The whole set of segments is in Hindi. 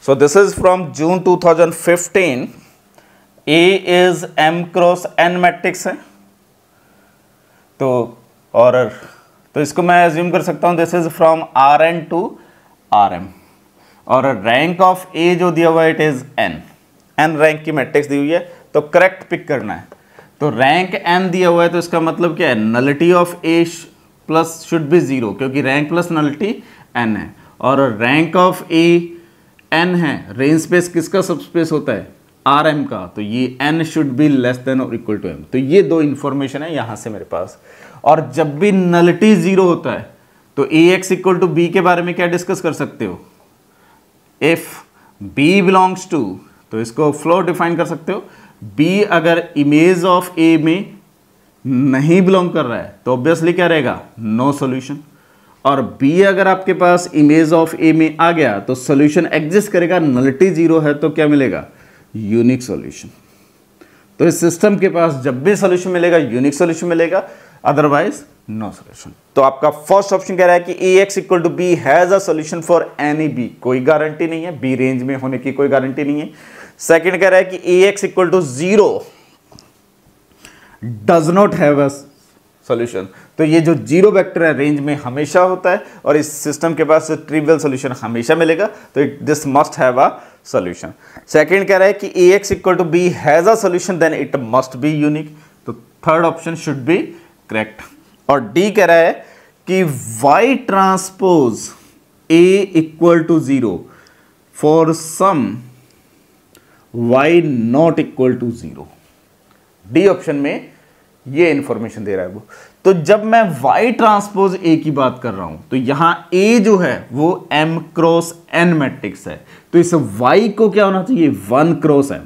So this is from June 2015. A is M cross N matrix है तो और तो इसको मैं assume kar सकता hu this is from R N to R M और रैंक ऑफ ए जो दिया हुआ है it is N N rank की मैट्रिक्स दी हुई है तो करेक्ट पिक करना है तो रैंक एन दिया हुआ है तो इसका मतलब क्या है nullity of A plus should be zero क्योंकि रैंक प्लस नलिटी एन है और रैंक ऑफ ए एन है रेंज स्पेस किसका सबस्पेस होता है आर एम का तो ये N should be less than और इक्वल टू एम तो ये दो इंफॉर्मेशन है यहां से मेरे पास और जब भी नलिटी जीरो होता है तो A X equal to B के बारे में क्या डिस्कस कर सकते हो इफ बी बिलोंग्स टू तो इसको फ्लो डिफाइन कर सकते हो बी अगर इमेज ऑफ ए में नहीं बिलोंग कर रहा है तो ऑब्वियसली क्या रहेगा नो सोल्यूशन और बी अगर आपके पास इमेज ऑफ ए में आ गया तो सोल्यूशन एग्जिस्ट करेगा नलिटी जीरो है तो क्या मिलेगा यूनिक सोल्यूशन तो इस सिस्टम के पास जब भी सोल्यूशन मिलेगा यूनिक सोल्यूशन मिलेगा अदरवाइज नो सोल्यूशन तो आपका फर्स्ट ऑप्शन कह रहा है कि A X equal to B has a solution for any B कोई गारंटी नहीं है बी रेंज में होने की कोई गारंटी नहीं है सेकेंड कह रहा है कि A X equal to zero does not have solution तो ये जो जीरो वेक्टर है रेंज में हमेशा होता है और इस सिस्टम के पास ट्रिवियल सॉल्यूशन हमेशा मिलेगा तो it this must have a solution second कह रहा है कि A X equal to B has a solution then it must be unique तो third option should be correct और डी कह रहा है कि Y transpose A equal to zero for some Y not equal to zero D option में ये इन्फॉर्मेशन दे रहा है वो तो जब मैं y ट्रांसपोज a की बात कर रहा हूं तो यहां a जो है वो m क्रॉस n मैट्रिक्स है तो इस y को क्या होना चाहिए वन क्रॉस m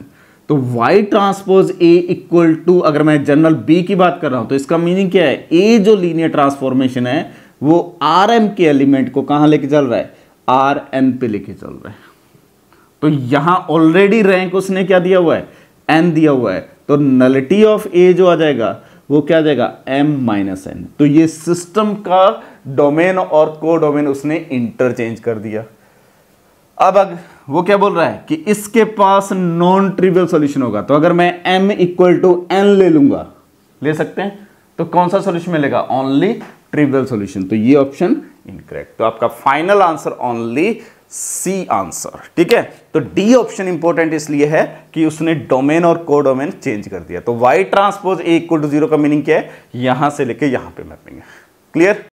तो y transpose a equal to अगर मैं जनरल b की बात कर रहा हूं तो इसका मीनिंग क्या है a जो लीनियर ट्रांसफॉर्मेशन है वो आर एम के एलिमेंट को कहां लेके चल रहा है आर एन पे लेके चल रहा है तो यहां ऑलरेडी रैंक उसने क्या दिया हुआ है एन दिया हुआ है तो नलिटी ऑफ ए जो आ जाएगा वो क्या देगा m माइनस एन तो ये सिस्टम का डोमेन और को डोमेन उसने इंटरचेंज कर दिया अब अग, वो क्या बोल रहा है कि इसके पास नॉन ट्रिवियल सॉल्यूशन होगा तो अगर मैं m इक्वल टू एन ले लूंगा ले सकते हैं तो कौन सा सॉल्यूशन मिलेगा ओनली ट्रिवियल सॉल्यूशन तो ये ऑप्शन इनकरेक्ट तो आपका final answer only C answer ठीक है तो डी ऑप्शन इंपॉर्टेंट इसलिए है कि उसने डोमेन और को डोमेन चेंज कर दिया तो Y transpose A equal to zero का मीनिंग क्या है यहां से लेके यहां पे मैपिंग है क्लियर